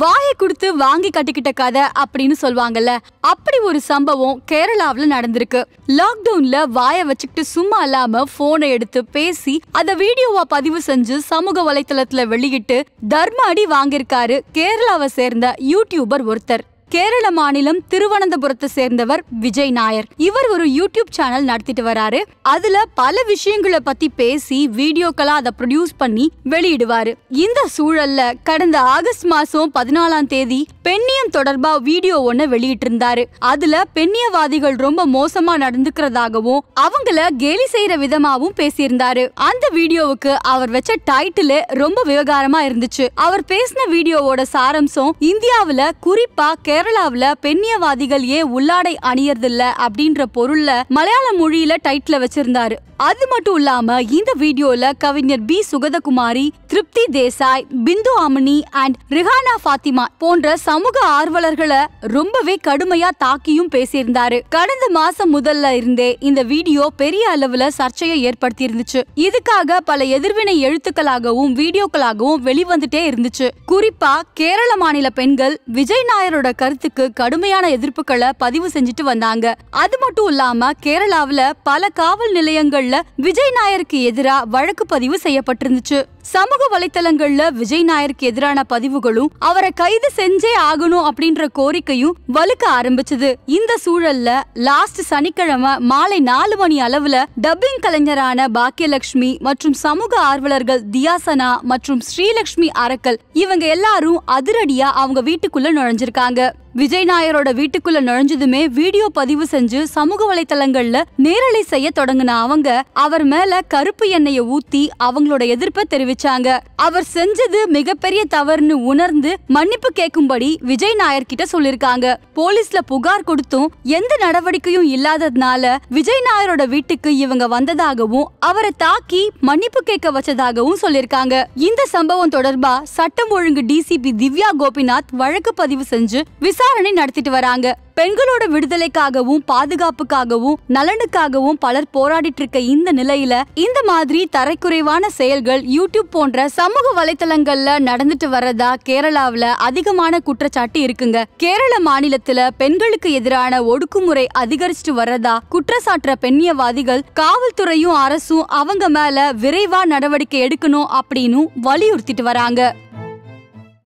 வாயை கொடுத்து வாங்கி கட்டிக்கிட்ட கதை அப்படின்னு சொல்லுவாங்கல்ல அப்படி ஒரு சம்பவம் கேரளாவில் நடந்திருக்கு லாக்டவுன்ல வாயை வச்சுக்கிட்டு சும்மா இல்லாம போனை எடுத்து பேசி அதை வீடியோவா பதிவு செஞ்சு சமூக வலைத்தளத்துல வெளியிட்டு தர்ம அடி வாங்கியிருக்காரு கேரளாவை சேர்ந்த யூடியூபர் ஒருத்தர் கேரள மாநிலம் திருவனந்தபுரத்தை சேர்ந்தவர் விஜய் நாயர் இவர் ஒரு யூடியூப் சேனல் நடத்திட்டு வராரு அதுல பல விஷயங்களை பத்தி பேசி வீடியோக்களா அதை ப்ரொடியூஸ் பண்ணி வெளியிடுவாரு இந்த சூழல்ல கடந்த ஆகஸ்ட் மாசம் பதினாலாம் தேதி பெண்ணியம் தொடர்பா வீடியோ ஒன்ன வெளியிட்டு இருந்தாரு அதுல பெண்ணியவாதிகள் ரொம்ப மோசமா நடந்துக்கிறதாகவும் அவங்கள கேலி செய்யற விதமாவும் பேசியிருந்தாரு அந்த வீடியோவுக்கு அவர் வச்ச டைட்டில் ரொம்ப விவகாரமா இருந்துச்சு அவர் பேசின வீடியோவோட சாரம்சம் இந்தியாவில குறிப்பா கேரளாவில் பெண்ணியவாதிகள் ஏன் உள்ளாடை அணியறதில்ல அப்படின்ற பொருள்ல மலையாள மொழியில டைட்டில் வச்சிருந்தாரு அது மட்டும் இல்லாம இந்த வீடியோல கவிஞர் பி சுகதகுமாரி திருப்தி தேசாய் பிந்து அமனி அண்ட் ரிஹானா பாத்திமா போன்ற சமூக ஆர்வலர்களை ரொம்பவே கடுமையா தாக்கியும் பேசியிருந்தாரு கடந்த மாசம் முதல்ல இருந்தே இந்த வீடியோ பெரிய அளவுல சர்ச்சையை ஏற்படுத்தி இருந்துச்சு இதுக்காக பல எதிர்வினை எழுத்துக்களாகவும் வீடியோக்களாகவும் வெளிவந்துட்டே இருந்துச்சு குறிப்பா கேரள மாநில பெண்கள் விஜய் நாயரோட கருத்துக்கு கடுமையான எதிர்ப்புகளை பதிவு செஞ்சுட்டு வந்தாங்க அது மட்டும் இல்லாம கேரளாவில பல காவல் நிலையங்கள் வலைத்தளங்கள்ல விஜய் நாயருக்கு எதிராக வழக்கு பதிவு செய்யப்பட்டிருந்துச்சு சமூக வலைத்தளங்கள்ல விஜய் நாயருக்கு எதிரான பதிவுகளும் அவரை கைது செஞ்சே ஆகணும் அப்படின்ற கோரிக்கையும் வலுக்க ஆரம்பிச்சது இந்த சூழல்ல லாஸ்ட் சனிக்கிழமை மாலை நாலு மணி அளவுல டப்பிங் கலைஞரான பாக்கியலட்சுமி மற்றும் சமூக ஆர்வலர்கள் தியாசனா மற்றும் ஸ்ரீலக்ஷ்மி அரக்கல் இவங்க எல்லாரும் அதிரடியா அவங்க வீட்டுக்குள்ள நுழைஞ்சிருக்காங்க விஜய் நாயரோட வீட்டுக்குள்ள நுழைஞ்சதுமே வீடியோ பதிவு செஞ்சு சமூக வலைத்தளங்கள்ல நேரலை செய்ய தொடங்கின அவங்க அவர் மேல கருப்பு எண்ணெயை ஊத்தி அவங்களோட எதிர்ப்பை தெரிவிச்சாங்க அவர் செஞ்சது மிகப்பெரிய தவறுனு உணர்ந்து மன்னிப்பு கேட்கும்படி விஜய் நாயர் கிட்ட சொல்லிருக்காங்க போலீஸ்ல புகார் கொடுத்தும் எந்த நடவடிக்கையும் இல்லாததுனால விஜய் நாயரோட வீட்டுக்கு இவங்க வந்ததாகவும் அவரை தாக்கி மன்னிப்பு கேட்க வச்சதாகவும் சொல்லிருக்காங்க இந்த சம்பவம் தொடர்பா சட்டம் ஒழுங்கு டிசிபி திவ்யா கோபிநாத் வழக்கு பதிவு செஞ்சு விசாரணை விசாரணை நடத்திட்டு வராங்க பெண்களோட விடுதலைக்காகவும் பாதுகாப்புக்காகவும் நலனுக்காகவும் பலர் போராடிட்டு இருக்க இந்த நிலையில இந்த மாதிரி தரைக்குறைவான செயல்கள் யூடியூப் போன்ற சமூக வலைதளங்கள்ல நடந்துட்டு வர்றதா கேரளாவில அதிகமான குற்றச்சாட்டு இருக்குங்க கேரள மாநிலத்துல பெண்களுக்கு எதிரான ஒடுக்குமுறை அதிகரிச்சுட்டு வர்றதா குற்றச்சாட்டுற பெண்ணியவாதிகள் காவல்துறையும் அரசும் அவங்க மேல விரைவா நடவடிக்கை எடுக்கணும் அப்படின்னு வலியுறுத்திட்டு வராங்க